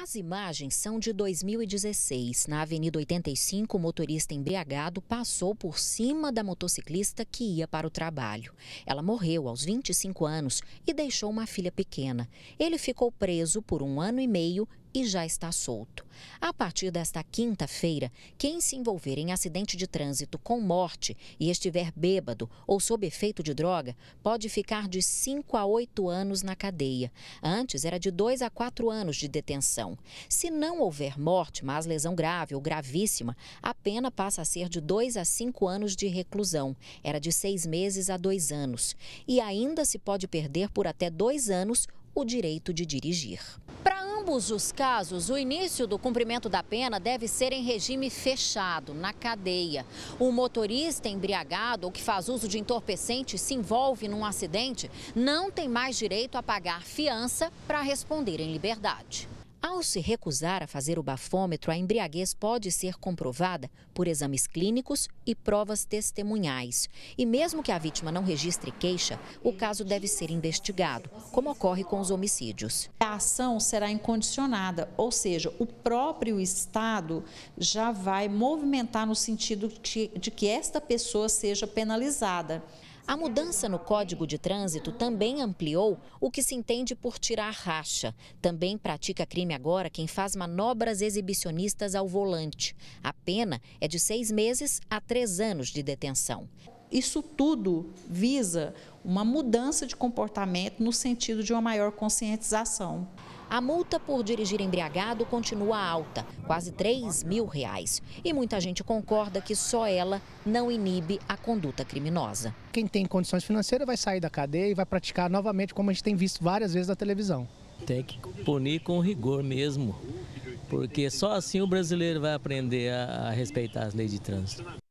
As imagens são de 2016. Na Avenida 85, o motorista embriagado passou por cima da motociclista que ia para o trabalho. Ela morreu aos 25 anos e deixou uma filha pequena. Ele ficou preso por um ano e meio e já está solto. A partir desta quinta-feira, quem se envolver em acidente de trânsito com morte e estiver bêbado ou sob efeito de droga pode ficar de 5 a 8 anos na cadeia. Antes era de 2 a 4 anos de detenção. Se não houver morte, mas lesão grave ou gravíssima, a pena passa a ser de 2 a 5 anos de reclusão. Era de 6 meses a 2 anos. E ainda se pode perder por até 2 anos o direito de dirigir. Pra ambos os casos, o início do cumprimento da pena deve ser em regime fechado, na cadeia. O motorista embriagado ou que faz uso de entorpecente e se envolve num acidente não tem mais direito a pagar fiança para responder em liberdade. Ao se recusar a fazer o bafômetro, a embriaguez pode ser comprovada por exames clínicos e provas testemunhais. E mesmo que a vítima não registre queixa, o caso deve ser investigado, como ocorre com os homicídios. A ação será incondicionada, ou seja, o próprio Estado já vai movimentar no sentido de que esta pessoa seja penalizada. A mudança no Código de Trânsito também ampliou o que se entende por tirar racha. Também pratica crime agora quem faz manobras exibicionistas ao volante. A pena é de seis meses a três anos de detenção. Isso tudo visa uma mudança de comportamento no sentido de uma maior conscientização a multa por dirigir embriagado continua alta, quase 3 mil reais. E muita gente concorda que só ela não inibe a conduta criminosa. Quem tem condições financeiras vai sair da cadeia e vai praticar novamente, como a gente tem visto várias vezes na televisão. Tem que punir com rigor mesmo, porque só assim o brasileiro vai aprender a respeitar as leis de trânsito.